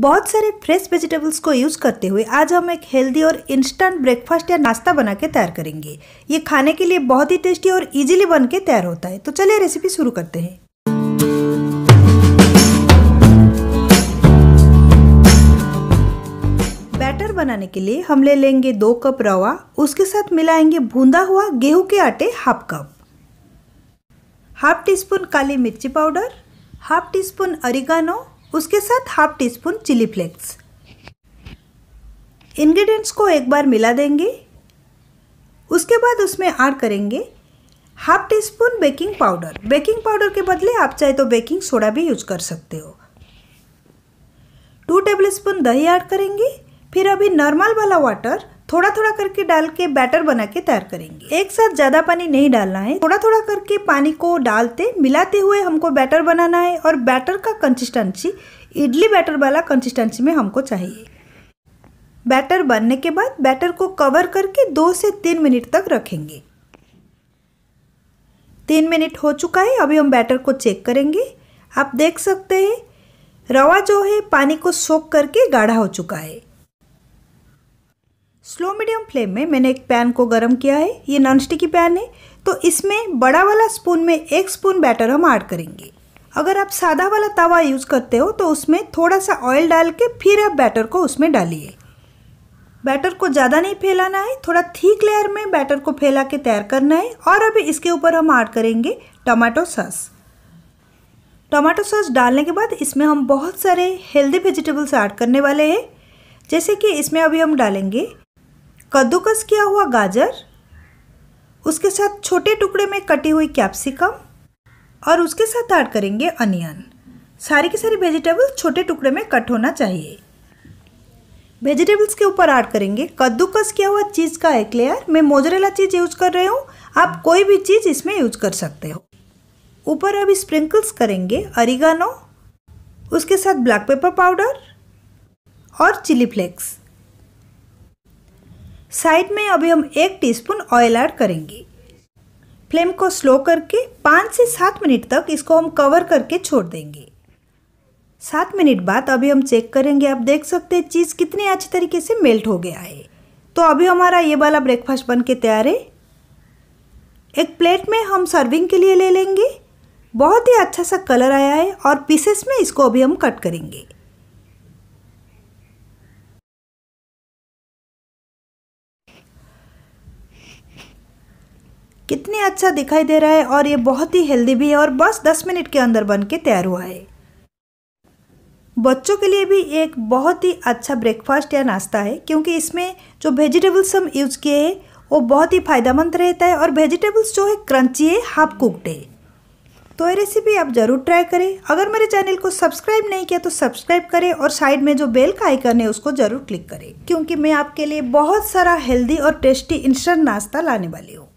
बहुत सारे fresh vegetables को यूज़ करते हुए आज हम एक हेल्दी और इंस्टेंट ब्रेकफास्ट या नाश्ता बना के तैयार करेंगे ये खाने के लिए बहुत ही टेस्टी और इजीली बन के तैयार होता है तो चलिए रेसिपी शुरू करते हैं बैटर बनाने के लिए हम ले लेंगे दो कप रवा उसके साथ मिलाएंगे भूंदा हुआ गेहूं के आटे half cup half teaspoon काली मिर्ची powder half teaspoon oregano उसके साथ half teaspoon chilli flakes ingredients को एक बार मिला देंगे उसके बाद उसमें ऐड करेंगे half teaspoon baking powder baking powder के बदले आप चाहे तो बेकिंग सोडा भी यूज कर सकते हो टू टेबल स्पून दही ऐड करेंगे फिर अभी नॉर्मल वाला वाटर थोड़ा थोड़ा करके डाल के बैटर बना के तैयार करेंगे एक साथ ज्यादा पानी नहीं डालना है थोड़ा थोड़ा करके पानी को डालते मिलाते हुए हमको बैटर बनाना है और बैटर का कंसिस्टेंसी इडली बैटर वाला कंसिस्टेंसी में हमको चाहिए बैटर बनने के बाद बैटर को कवर करके दो से तीन मिनट तक रखेंगे तीन मिनट हो चुका है अभी हम बैटर को चेक करेंगे आप देख सकते हैं रवा जो है पानी को सोख करके गाढ़ा हो चुका है स्लो मीडियम फ्लेम में मैंने एक पैन को गर्म किया है ये नॉन स्टिकी पैन है तो इसमें बड़ा वाला स्पून में एक स्पून बैटर हम ऐड करेंगे अगर आप सादा वाला तवा यूज़ करते हो तो उसमें थोड़ा सा ऑयल डाल के फिर आप बैटर को उसमें डालिए बैटर को ज़्यादा नहीं फैलाना है थोड़ा थीक लेयर में बैटर को फैला के तैयार करना है और अभी इसके ऊपर हम ऐड करेंगे टमाटो सॉस टमाटो सॉस डालने के बाद इसमें हम बहुत सारे हेल्दी वेजिटेबल्स ऐड करने वाले हैं जैसे कि इसमें अभी हम डालेंगे कद्दूकस किया हुआ गाजर उसके साथ छोटे टुकड़े में कटी हुई कैप्सिकम और उसके साथ ऐड करेंगे अनियन सारी की सारी वेजिटेबल्स छोटे टुकड़े में कट होना चाहिए वेजिटेबल्स के ऊपर ऐड करेंगे कद्दूकस किया हुआ चीज़ का एक लेयर मैं मोजरेला चीज़ यूज़ कर रही हूँ आप कोई भी चीज़ इसमें यूज कर सकते हो ऊपर अब स्प्रिंकल्स करेंगे अरिगानो उसके साथ ब्लैक पेपर पाउडर और चिली फ्लेक्स साइड में अभी हम एक टीस्पून ऑयल ऐड करेंगे फ्लेम को स्लो करके पाँच से सात मिनट तक इसको हम कवर करके छोड़ देंगे सात मिनट बाद अभी हम चेक करेंगे आप देख सकते हैं चीज़ कितनी अच्छी तरीके से मेल्ट हो गया है तो अभी हमारा ये वाला ब्रेकफास्ट बन के तैयार है एक प्लेट में हम सर्विंग के लिए ले लेंगे बहुत ही अच्छा सा कलर आया है और पीसेस में इसको अभी हम कट करेंगे कितने अच्छा दिखाई दे रहा है और ये बहुत ही हेल्दी भी है और बस दस मिनट के अंदर बन के तैयार हुआ है बच्चों के लिए भी एक बहुत ही अच्छा ब्रेकफास्ट या नाश्ता है क्योंकि इसमें जो वेजिटेबल्स हम यूज़ किए हैं वो बहुत ही फायदेमंद रहता है और वेजिटेबल्स जो है क्रंची है हाफ कुकड है तो ये रेसिपी आप ज़रूर ट्राई करें अगर मेरे चैनल को सब्सक्राइब नहीं किया तो सब्सक्राइब करें और साइड में जो बेल का आइकन है उसको ज़रूर क्लिक करें क्योंकि मैं आपके लिए बहुत सारा हेल्दी और टेस्टी इंस्टेंट नाश्ता लाने वाली हूँ